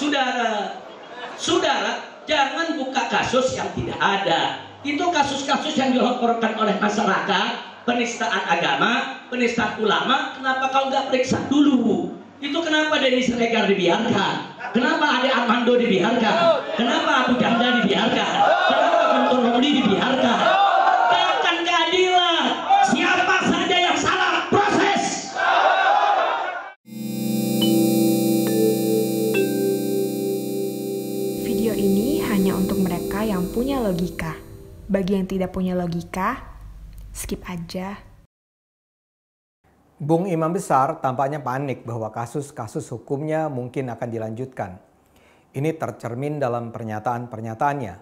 saudara saudara jangan buka kasus yang tidak ada itu kasus-kasus yang dilaporkan oleh masyarakat penistaan agama penistaan ulama kenapa kau nggak periksa dulu itu kenapa Denis Regar dibiarkan kenapa Ade Armando dibiarkan kenapa Abu Janda hanya untuk mereka yang punya logika. Bagi yang tidak punya logika, skip aja. Bung Imam Besar tampaknya panik bahwa kasus-kasus hukumnya mungkin akan dilanjutkan. Ini tercermin dalam pernyataan-pernyataannya.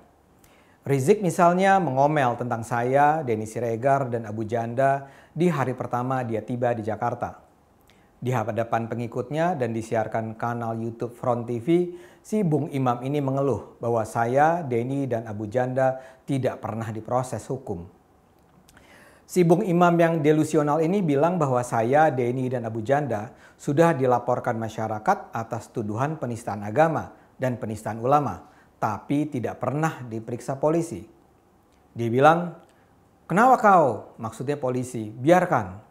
Rizik misalnya mengomel tentang saya, Denny Siregar, dan Abu Janda di hari pertama dia tiba di Jakarta. Di hadapan pengikutnya dan disiarkan kanal YouTube Front TV, si Bung Imam ini mengeluh bahwa saya, Denny, dan Abu Janda tidak pernah diproses hukum. Si Bung Imam yang delusional ini bilang bahwa saya, Denny, dan Abu Janda sudah dilaporkan masyarakat atas tuduhan penistaan agama dan penistaan ulama, tapi tidak pernah diperiksa polisi. Dia bilang, kenapa kau? Maksudnya polisi, biarkan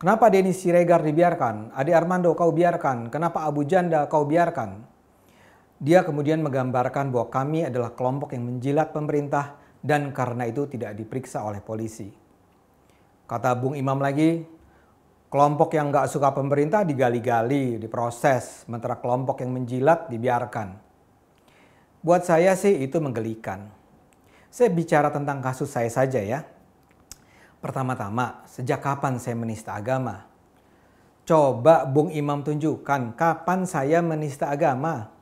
Kenapa Denis Siregar dibiarkan? Ade Armando kau biarkan? Kenapa Abu Janda kau biarkan? Dia kemudian menggambarkan bahwa kami adalah kelompok yang menjilat pemerintah dan karena itu tidak diperiksa oleh polisi. Kata Bung Imam lagi, kelompok yang nggak suka pemerintah digali-gali, diproses, sementara kelompok yang menjilat dibiarkan. Buat saya sih itu menggelikan. Saya bicara tentang kasus saya saja ya. Pertama-tama, sejak kapan saya menista agama? Coba Bung Imam tunjukkan kapan saya menista agama.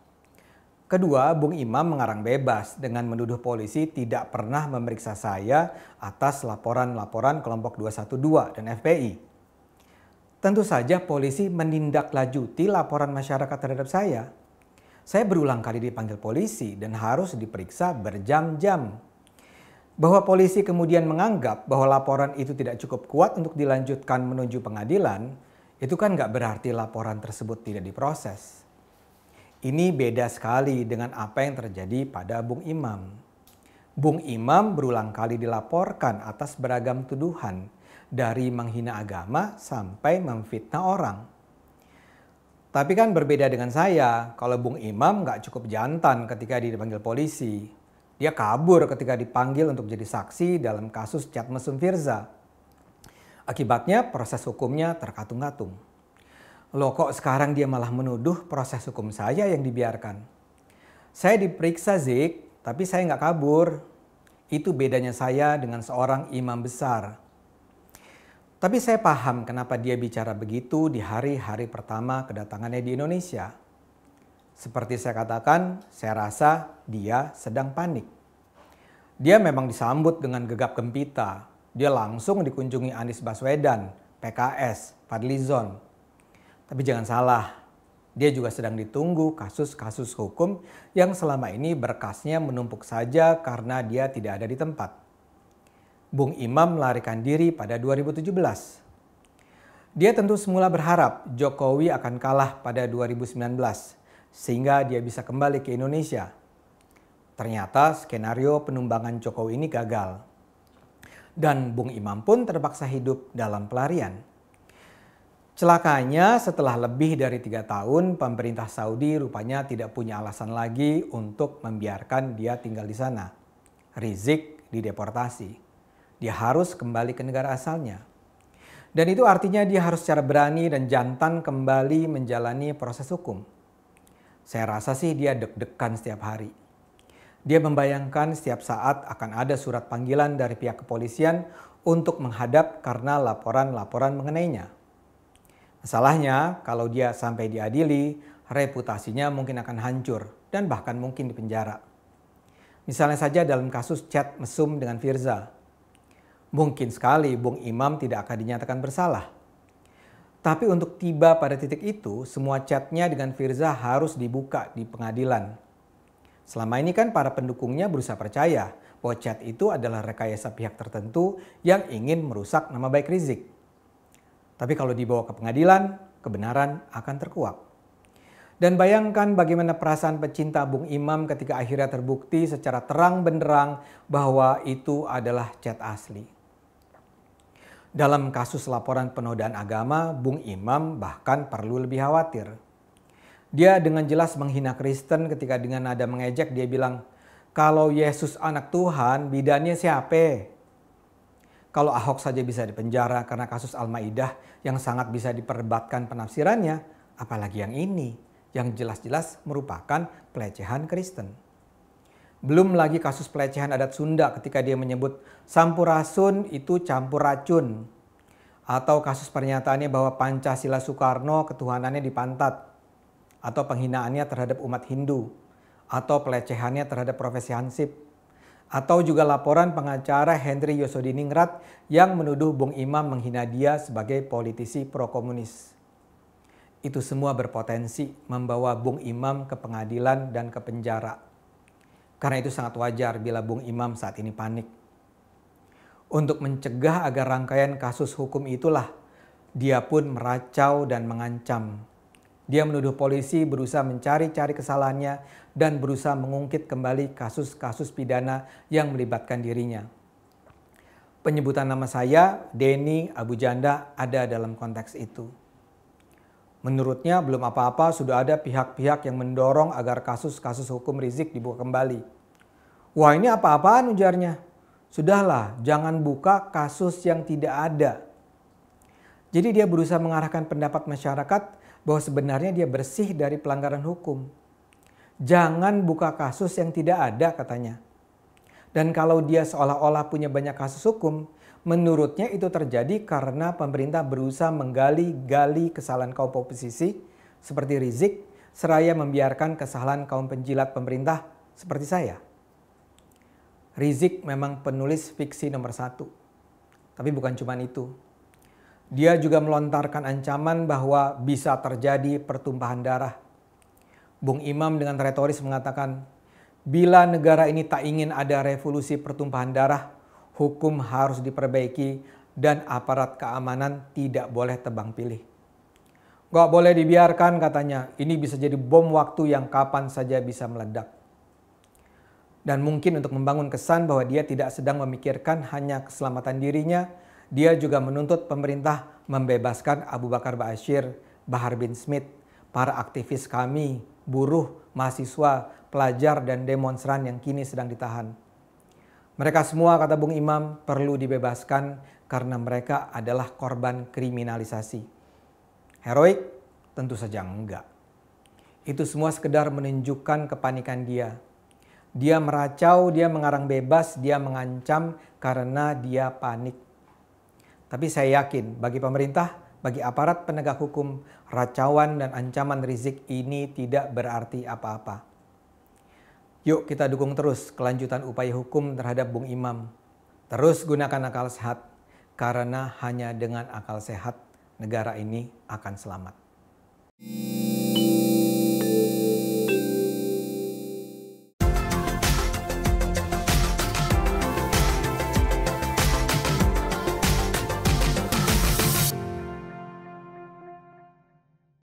Kedua, Bung Imam mengarang bebas dengan menuduh polisi tidak pernah memeriksa saya atas laporan-laporan kelompok 212 dan FPI. Tentu saja polisi menindaklanjuti laporan masyarakat terhadap saya. Saya berulang kali dipanggil polisi dan harus diperiksa berjam-jam bahwa polisi kemudian menganggap bahwa laporan itu tidak cukup kuat untuk dilanjutkan menuju pengadilan, itu kan nggak berarti laporan tersebut tidak diproses. Ini beda sekali dengan apa yang terjadi pada Bung Imam. Bung Imam berulang kali dilaporkan atas beragam tuduhan dari menghina agama sampai memfitnah orang. Tapi kan berbeda dengan saya, kalau Bung Imam nggak cukup jantan ketika dipanggil polisi. Dia kabur ketika dipanggil untuk jadi saksi dalam kasus cat mesum Firza. Akibatnya proses hukumnya terkatung-katung. Loh kok sekarang dia malah menuduh proses hukum saya yang dibiarkan. Saya diperiksa Zik, tapi saya nggak kabur. Itu bedanya saya dengan seorang imam besar. Tapi saya paham kenapa dia bicara begitu di hari-hari pertama kedatangannya di Indonesia. Seperti saya katakan, saya rasa dia sedang panik. Dia memang disambut dengan gegap gempita. Dia langsung dikunjungi Anies Baswedan, PKS, Fadlizon. Tapi jangan salah, dia juga sedang ditunggu kasus-kasus hukum yang selama ini berkasnya menumpuk saja karena dia tidak ada di tempat. Bung Imam melarikan diri pada 2017. Dia tentu semula berharap Jokowi akan kalah pada 2019 sehingga dia bisa kembali ke Indonesia. Ternyata skenario penumbangan Jokowi ini gagal. Dan Bung Imam pun terpaksa hidup dalam pelarian. Celakanya setelah lebih dari tiga tahun pemerintah Saudi rupanya tidak punya alasan lagi untuk membiarkan dia tinggal di sana. Rizik dideportasi. Dia harus kembali ke negara asalnya. Dan itu artinya dia harus secara berani dan jantan kembali menjalani proses hukum. Saya rasa sih dia deg-degan setiap hari. Dia membayangkan setiap saat akan ada surat panggilan dari pihak kepolisian untuk menghadap karena laporan-laporan mengenainya. Masalahnya, kalau dia sampai diadili, reputasinya mungkin akan hancur dan bahkan mungkin dipenjara. Misalnya saja dalam kasus chat mesum dengan Firza. Mungkin sekali Bung Imam tidak akan dinyatakan bersalah tapi untuk tiba pada titik itu, semua chatnya dengan Firza harus dibuka di pengadilan. Selama ini kan para pendukungnya berusaha percaya bahwa chat itu adalah rekayasa pihak tertentu yang ingin merusak nama baik Rizik. Tapi kalau dibawa ke pengadilan, kebenaran akan terkuak. Dan bayangkan bagaimana perasaan pecinta Bung Imam ketika akhirnya terbukti secara terang benderang bahwa itu adalah chat asli. Dalam kasus laporan penodaan agama, Bung Imam bahkan perlu lebih khawatir. Dia dengan jelas menghina Kristen ketika dengan nada mengejek dia bilang, kalau Yesus anak Tuhan, bidannya siapa? Kalau Ahok saja bisa dipenjara karena kasus Al-Maidah yang sangat bisa diperdebatkan penafsirannya, apalagi yang ini yang jelas-jelas merupakan pelecehan Kristen. Belum lagi kasus pelecehan adat Sunda ketika dia menyebut Sampurasun itu campur racun. Atau kasus pernyataannya bahwa Pancasila Soekarno ketuhanannya dipantat. Atau penghinaannya terhadap umat Hindu. Atau pelecehannya terhadap profesi Hansip. Atau juga laporan pengacara Henry Yosodiningrat yang menuduh Bung Imam menghina dia sebagai politisi pro-komunis. Itu semua berpotensi membawa Bung Imam ke pengadilan dan ke penjara. Karena itu sangat wajar bila Bung Imam saat ini panik. Untuk mencegah agar rangkaian kasus hukum itulah, dia pun meracau dan mengancam. Dia menuduh polisi berusaha mencari-cari kesalahannya dan berusaha mengungkit kembali kasus-kasus pidana yang melibatkan dirinya. Penyebutan nama saya, Denny Abu Janda, ada dalam konteks itu. Menurutnya belum apa-apa sudah ada pihak-pihak yang mendorong agar kasus-kasus hukum Rizik dibuka kembali. Wah ini apa-apaan ujarnya. Sudahlah jangan buka kasus yang tidak ada. Jadi dia berusaha mengarahkan pendapat masyarakat bahwa sebenarnya dia bersih dari pelanggaran hukum. Jangan buka kasus yang tidak ada katanya. Dan kalau dia seolah-olah punya banyak kasus hukum, Menurutnya itu terjadi karena pemerintah berusaha menggali-gali kesalahan kaum oposisi seperti Rizik, seraya membiarkan kesalahan kaum penjilat pemerintah seperti saya. Rizik memang penulis fiksi nomor satu. Tapi bukan cuma itu. Dia juga melontarkan ancaman bahwa bisa terjadi pertumpahan darah. Bung Imam dengan retoris mengatakan, bila negara ini tak ingin ada revolusi pertumpahan darah, hukum harus diperbaiki, dan aparat keamanan tidak boleh tebang pilih. Gak boleh dibiarkan katanya, ini bisa jadi bom waktu yang kapan saja bisa meledak. Dan mungkin untuk membangun kesan bahwa dia tidak sedang memikirkan hanya keselamatan dirinya, dia juga menuntut pemerintah membebaskan Abu Bakar Ba'asyir, Bahar bin Smith, para aktivis kami, buruh, mahasiswa, pelajar, dan demonstran yang kini sedang ditahan. Mereka semua, kata Bung Imam, perlu dibebaskan karena mereka adalah korban kriminalisasi. Heroik? Tentu saja enggak. Itu semua sekedar menunjukkan kepanikan dia. Dia meracau, dia mengarang bebas, dia mengancam karena dia panik. Tapi saya yakin bagi pemerintah, bagi aparat penegak hukum, racauan dan ancaman Rizik ini tidak berarti apa-apa Yuk kita dukung terus kelanjutan upaya hukum terhadap Bung Imam. Terus gunakan akal sehat, karena hanya dengan akal sehat negara ini akan selamat.